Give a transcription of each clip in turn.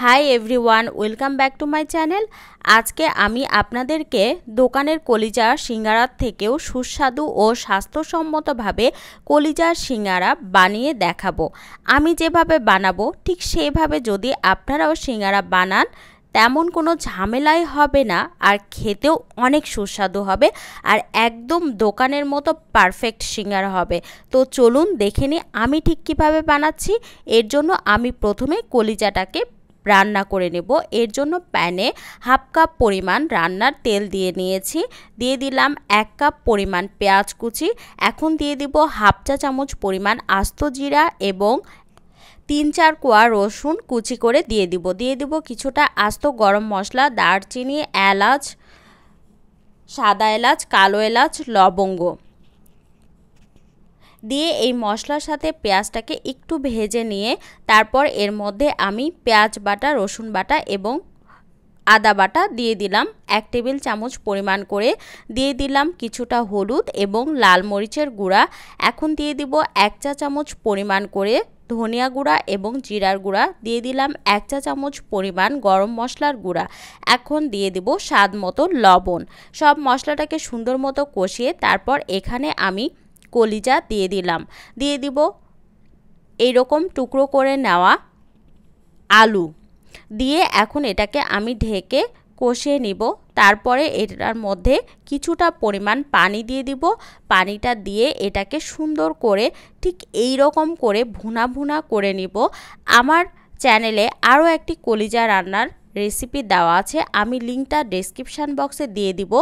high everyone welcome back to my channel আজকে আমি আপনাদেরকে দোকানের কলিজা সিঙ্গারার থেকেও সুস্বাদু ও স্বাস্থ্যসম্মতভাবে কলিজা সিঙ্গারা বানিয়ে দেখাবো আমি যেভাবে বানাবো ঠিক সেভাবে যদি আপনারাও সিঙ্গারা বানান তেমন কোনো ঝামেলাই হবে না আর খেতেও অনেক সুস্বাদু হবে আর একদম দোকানের মতো পারফেক্ট সিঙ্গার হবে তো চলুন দেখে নিই আমি ঠিক কীভাবে বানাচ্ছি এর জন্য আমি প্রথমে কলিজাটাকে রান্না করে নেব এর জন্য প্যানে হাফ কাপ পরিমাণ রান্নার তেল দিয়ে নিয়েছি দিয়ে দিলাম এক কাপ পরিমাণ পেঁয়াজ কুচি এখন দিয়ে দিব হাফ চা চামচ পরিমাণ আস্ত জিরা এবং তিন চার কোয়া রসুন কুচি করে দিয়ে দিব দিয়ে দিব কিছুটা আস্ত গরম মশলা দারচিনি এলাচ সাদা এলাচ কালো এলাচ লবঙ্গ দিয়ে এই মশলার সাথে পেঁয়াজটাকে একটু ভেজে নিয়ে তারপর এর মধ্যে আমি পেঁয়াজ বাটা রসুন বাটা এবং আদা বাটা দিয়ে দিলাম এক টেবিল চামচ পরিমাণ করে দিয়ে দিলাম কিছুটা হলুদ এবং লাল মরিচের গুঁড়া এখন দিয়ে দিব এক চা চামচ পরিমাণ করে ধনিয়া গুঁড়া এবং জিরার গুঁড়া দিয়ে দিলাম এক চা চামচ পরিমাণ গরম মশলার গুঁড়া এখন দিয়ে দিব স্বাদ মতো লবণ সব মশলাটাকে সুন্দর মতো কষিয়ে তারপর এখানে আমি কলিজা দিয়ে দিলাম দিয়ে দিব এইরকম টুকরো করে নেওয়া আলু দিয়ে এখন এটাকে আমি ঢেকে কষিয়ে নিব তারপরে এটার মধ্যে কিছুটা পরিমাণ পানি দিয়ে দিব পানিটা দিয়ে এটাকে সুন্দর করে ঠিক এই রকম করে ভুনা ভুনা করে নিব আমার চ্যানেলে আরও একটি কলিজা রান্নার রেসিপি দেওয়া আছে আমি লিঙ্কটা ডেসক্রিপশান বক্সে দিয়ে দিব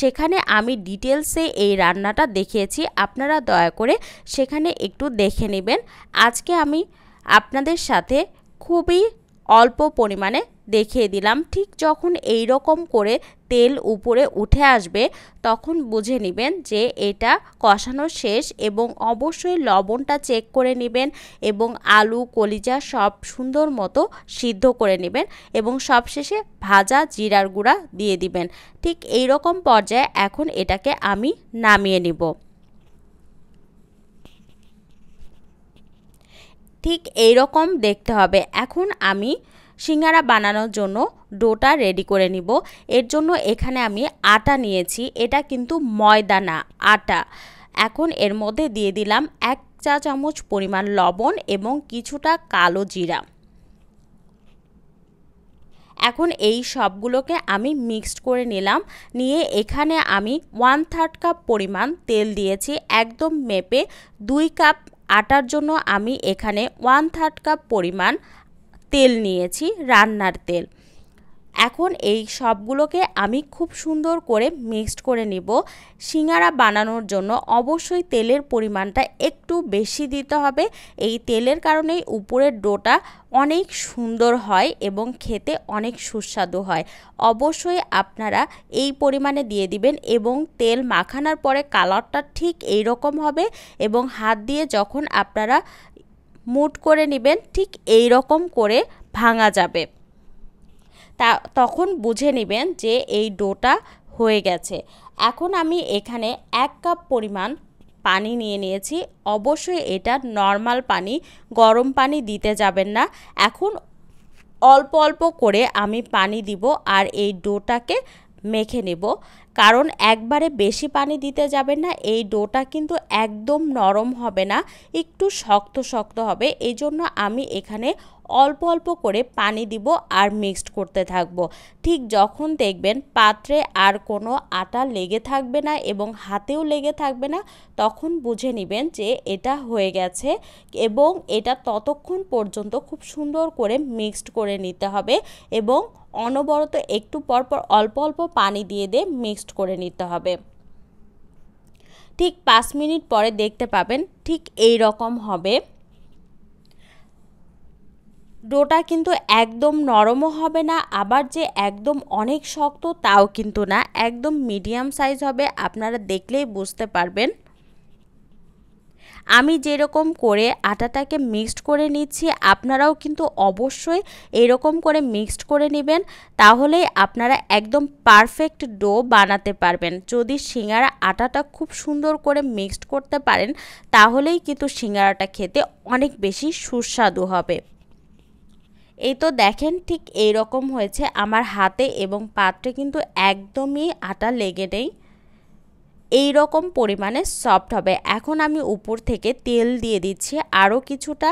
সেখানে আমি ডিটেলসে এই রান্নাটা দেখিয়েছি আপনারা দয়া করে সেখানে একটু দেখে নেবেন আজকে আমি আপনাদের সাথে খুবই অল্প পরিমাণে দেখিয়ে দিলাম ঠিক যখন এই রকম করে তেল উপরে উঠে আসবে তখন বুঝে নেবেন যে এটা কষানো শেষ এবং অবশ্যই লবণটা চেক করে নেবেন এবং আলু কলিজা সব সুন্দর মতো সিদ্ধ করে নেবেন এবং সবশেষে ভাজা জিরার গুঁড়া দিয়ে দিবেন ঠিক এই রকম পর্যায়ে এখন এটাকে আমি নামিয়ে নিব ঠিক এই রকম দেখতে হবে এখন আমি সিঙ্গারা বানানোর জন্য ডোটা রেডি করে নিব এর জন্য এখানে আমি আটা নিয়েছি এটা কিন্তু ময়দা না আটা এখন এর মধ্যে দিয়ে দিলাম এক চা চামচ পরিমাণ লবণ এবং কিছুটা কালো জিরা এখন এই সবগুলোকে আমি মিক্সড করে নিলাম নিয়ে এখানে আমি ওয়ান থার্ড কাপ পরিমাণ তেল দিয়েছি একদম মেপে দুই কাপ আটার জন্য আমি এখানে ওয়ান থার্ড কাপ পরিমাণ তেল নিয়েছি রান্নার তেল এখন এই সবগুলোকে আমি খুব সুন্দর করে মিক্সড করে নিব সিঙ্গারা বানানোর জন্য অবশ্যই তেলের পরিমাণটা একটু বেশি দিতে হবে এই তেলের কারণেই উপরের ডোটা অনেক সুন্দর হয় এবং খেতে অনেক সুস্বাদু হয় অবশ্যই আপনারা এই পরিমাণে দিয়ে দিবেন এবং তেল মাখানোর পরে কালারটা ঠিক এই রকম হবে এবং হাত দিয়ে যখন আপনারা মুট করে নেবেন ঠিক এই রকম করে ভাঙা যাবে তা তখন বুঝে নেবেন যে এই ডোটা হয়ে গেছে এখন আমি এখানে এক কাপ পরিমাণ পানি নিয়ে নিয়েছি অবশ্যই এটা নর্মাল পানি গরম পানি দিতে যাবেন না এখন অল্প অল্প করে আমি পানি দিব আর এই ডোটাকে মেখে নেব কারণ একবারে বেশি পানি দিতে যাবেন না এই ডোটা কিন্তু একদম নরম হবে না একটু শক্ত শক্ত হবে এই জন্য আমি এখানে অল্প অল্প করে পানি দিব আর মিক্সড করতে থাকব ঠিক যখন দেখবেন পাত্রে আর কোনো আটা লেগে থাকবে না এবং হাতেও লেগে থাকবে না তখন বুঝে নেবেন যে এটা হয়ে গেছে এবং এটা ততক্ষণ পর্যন্ত খুব সুন্দর করে মিক্সড করে নিতে হবে এবং অনবরত একটু পরপর অল্প অল্প পানি দিয়ে দিয়ে মিক্সড করে নিতে হবে ঠিক পাঁচ মিনিট পরে দেখতে পাবেন ঠিক এই রকম হবে ডোটা কিন্তু একদম নরমও হবে না আবার যে একদম অনেক শক্ত তাও কিন্তু না একদম মিডিয়াম সাইজ হবে আপনারা দেখলেই বুঝতে পারবেন আমি যেরকম করে আটাটাকে মিক্সড করে নিচ্ছি আপনারাও কিন্তু অবশ্যই এরকম করে মিক্সড করে নেবেন তাহলেই আপনারা একদম পারফেক্ট ডো বানাতে পারবেন যদি সিঙ্গারা আটাটা খুব সুন্দর করে মিক্সড করতে পারেন তাহলেই কিন্তু সিঙ্গারাটা খেতে অনেক বেশি সুস্বাদু হবে এই তো দেখেন ঠিক এই রকম হয়েছে আমার হাতে এবং পাত্রে কিন্তু একদমই আটা লেগে নেই এই রকম পরিমাণে সফট হবে এখন আমি উপর থেকে তেল দিয়ে দিচ্ছি আরও কিছুটা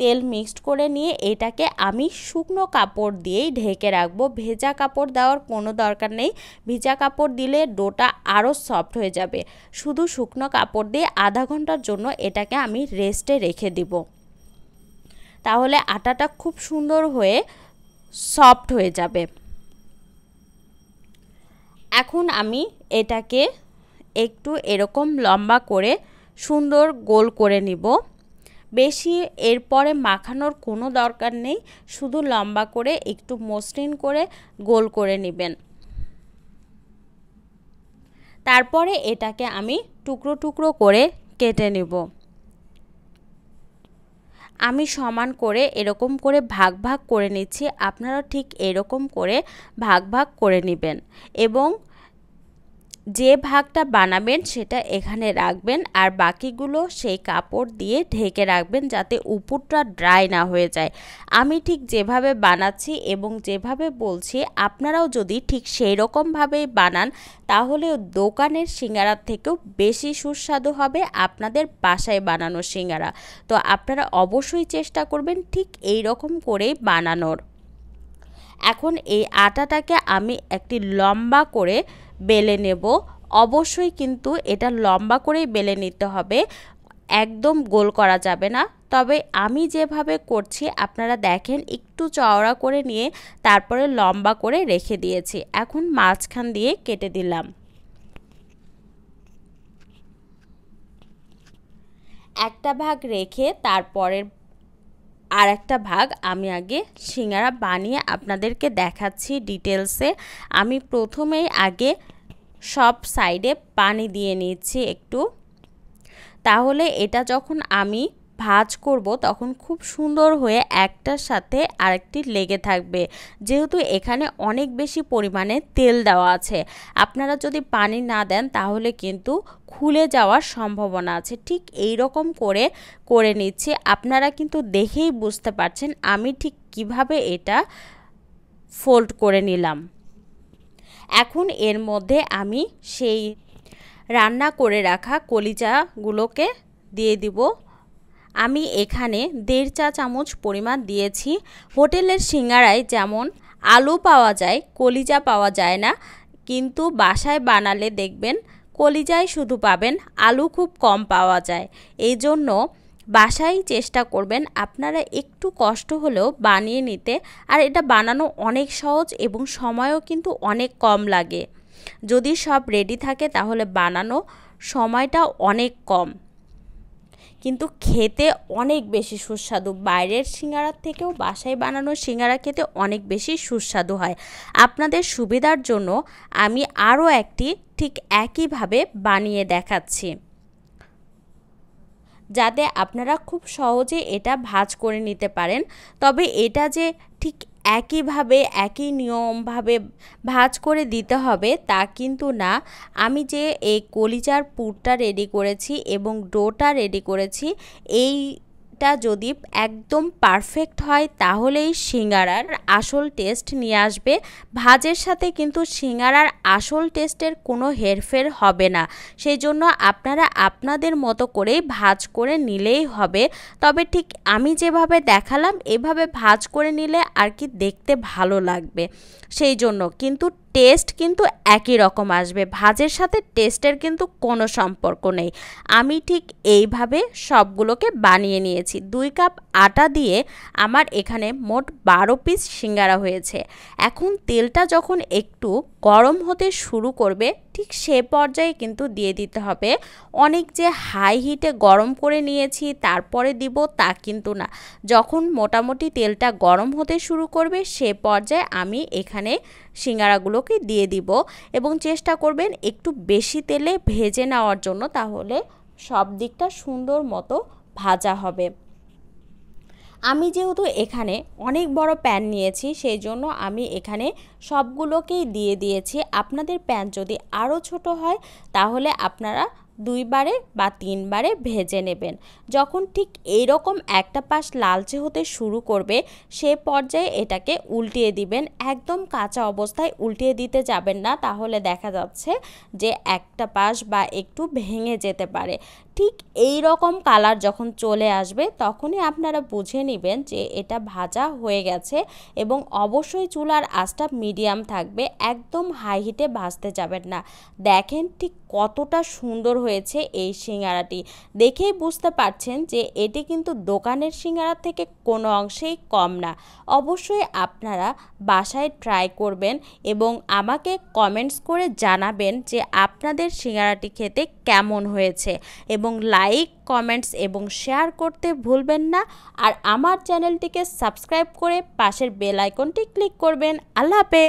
তেল মিক্সড করে নিয়ে এটাকে আমি শুকনো কাপড় দিয়েই ঢেকে রাখবো ভেজা কাপড় দেওয়ার কোনো দরকার নেই ভেজা কাপড় দিলে ডোটা আরও সফট হয়ে যাবে শুধু শুকনো কাপড় দিয়ে আধা ঘন্টার জন্য এটাকে আমি রেস্টে রেখে দিব তাহলে আটাটা খুব সুন্দর হয়ে সফট হয়ে যাবে এখন আমি এটাকে একটু এরকম লম্বা করে সুন্দর গোল করে নিব বেশি এরপরে মাখানোর কোনো দরকার নেই শুধু লম্বা করে একটু মসৃণ করে গোল করে নেবেন তারপরে এটাকে আমি টুকরো টুকরো করে কেটে নেব আমি সমান করে এরকম করে ভাগ ভাগ করে নিচ্ছি আপনারা ঠিক এরকম করে ভাগ ভাগ করে নেবেন এবং যে ভাগটা বানাবেন সেটা এখানে রাখবেন আর বাকিগুলো সেই কাপড় দিয়ে ঢেকে রাখবেন যাতে উপরটা ড্রাই না হয়ে যায় আমি ঠিক যেভাবে বানাচ্ছি এবং যেভাবে বলছি আপনারাও যদি ঠিক সেই রকমভাবেই বানান তাহলে দোকানের সিঙ্গারার থেকেও বেশি সুস্বাদু হবে আপনাদের বাসায় বানানো সিঙ্গারা তো আপনারা অবশ্যই চেষ্টা করবেন ঠিক এই রকম করেই বানানোর এখন এই আটাটাকে আমি একটি লম্বা করে বেলে নেব অবশ্যই কিন্তু এটা লম্বা করেই বেলে নিতে হবে একদম গোল করা যাবে না তবে আমি যেভাবে করছি আপনারা দেখেন একটু চওড়া করে নিয়ে তারপরে লম্বা করে রেখে দিয়েছি এখন মাঝখান দিয়ে কেটে দিলাম একটা ভাগ রেখে তারপরের আর একটা ভাগ আমি আগে সিঙ্গারা বানিয়ে আপনাদেরকে দেখাচ্ছি ডিটেলসে আমি প্রথমেই আগে সব সাইডে পানি দিয়ে নিচ্ছি একটু তাহলে এটা যখন আমি ভাজ করব তখন খুব সুন্দর হয়ে একটার সাথে আরেকটি লেগে থাকবে যেহেতু এখানে অনেক বেশি পরিমাণে তেল দেওয়া আছে আপনারা যদি পানি না দেন তাহলে কিন্তু খুলে যাওয়ার সম্ভাবনা আছে ঠিক এই রকম করে করে নিচ্ছি আপনারা কিন্তু দেখেই বুঝতে পারছেন আমি ঠিক কিভাবে এটা ফোল্ড করে নিলাম এখন এর মধ্যে আমি সেই রান্না করে রাখা কলিজাগুলোকে দিয়ে দিব আমি এখানে দেড় চা চামচ পরিমাণ দিয়েছি হোটেলের সিঙ্গারায় যেমন আলু পাওয়া যায় কলিজা পাওয়া যায় না কিন্তু বাসায় বানালে দেখবেন কলিজায় শুধু পাবেন আলু খুব কম পাওয়া যায় এই জন্য বাসায় চেষ্টা করবেন আপনারা একটু কষ্ট হলেও বানিয়ে নিতে আর এটা বানানো অনেক সহজ এবং সময়ও কিন্তু অনেক কম লাগে যদি সব রেডি থাকে তাহলে বানানো সময়টা অনেক কম কিন্তু খেতে অনেক বেশি সুস্বাদু বাইরের সিঙ্গারার থেকেও বাসায় বানানো সিঙ্গারা খেতে অনেক বেশি সুস্বাদু হয় আপনাদের সুবিধার জন্য আমি আরও একটি ঠিক একইভাবে বানিয়ে দেখাচ্ছি যাতে আপনারা খুব সহজে এটা ভাজ করে নিতে পারেন তবে এটা যে ঠিক একইভাবে একই নিয়মভাবে ভাজ করে দিতে হবে তা কিন্তু না আমি যে এই কলিজার পুরটা রেডি করেছি এবং ডোটা রেডি করেছি এই ডিমটা যদি একদম পারফেক্ট হয় তাহলেই সিঙ্গারার আসল টেস্ট নিয়ে আসবে ভাজের সাথে কিন্তু সিঙ্গারার আসল টেস্টের কোনো হেরফের হবে না সেই জন্য আপনারা আপনাদের মতো করেই ভাজ করে নিলেই হবে তবে ঠিক আমি যেভাবে দেখালাম এভাবে ভাজ করে নিলে আর কি দেখতে ভালো লাগবে সেই জন্য কিন্তু টেস্ট কিন্তু একই রকম আসবে ভাজের সাথে টেস্টের কিন্তু কোনো সম্পর্ক নেই আমি ঠিক এইভাবে সবগুলোকে বানিয়ে নিয়েছি দুই কাপ আটা দিয়ে আমার এখানে মোট বারো পিস সিঙ্গারা হয়েছে এখন তেলটা যখন একটু গরম হতে শুরু করবে ঠিক সে পর্যায়ে কিন্তু দিয়ে দিতে হবে অনেক যে হাই হিটে গরম করে নিয়েছি তারপরে দিব তা কিন্তু না যখন মোটামুটি তেলটা গরম হতে শুরু করবে সে পর্যায়ে আমি এখানে সিঙ্গারাগুলোকে দিয়ে দিব এবং চেষ্টা করবেন একটু বেশি তেলে ভেজে নেওয়ার জন্য তাহলে সব দিকটা সুন্দর মতো ভাজা হবে আমি যেহেতু এখানে অনেক বড় প্যান নিয়েছি সেই জন্য আমি এখানে সবগুলোকেই দিয়ে দিয়েছি আপনাদের প্যান যদি আরও ছোট হয় তাহলে আপনারা দুইবারে বা তিনবারে ভেজে নেবেন যখন ঠিক এইরকম একটা পাশ লালচে হতে শুরু করবে সে পর্যায়ে এটাকে উল্টিয়ে দিবেন একদম কাঁচা অবস্থায় উল্টিয়ে দিতে যাবেন না তাহলে দেখা যাচ্ছে যে একটা পাশ বা একটু ভেঙে যেতে পারে ঠিক এই রকম কালার যখন চলে আসবে তখনই আপনারা বুঝে নেবেন যে এটা ভাজা হয়ে গেছে এবং অবশ্যই চুলার আঁচটা মিডিয়াম থাকবে একদম হাই হিটে ভাজতে যাবেন না দেখেন ঠিক কতটা সুন্দর হয়েছে এই সিঙ্গারাটি দেখেই বুঝতে পারছেন যে এটি কিন্তু দোকানের সিঙ্গারা থেকে কোনো অংশেই কম না অবশ্যই আপনারা বাসায় ট্রাই করবেন এবং আমাকে কমেন্টস করে জানাবেন যে আপনাদের সিঙ্গারাটি খেতে কেমন হয়েছে এবং এবং লাইক কমেন্টস এবং শেয়ার করতে ভুলবেন না আর আমার চ্যানেলটিকে সাবস্ক্রাইব করে পাশের বেল আইকনটি ক্লিক করবেন আল্লাহ হাফেজ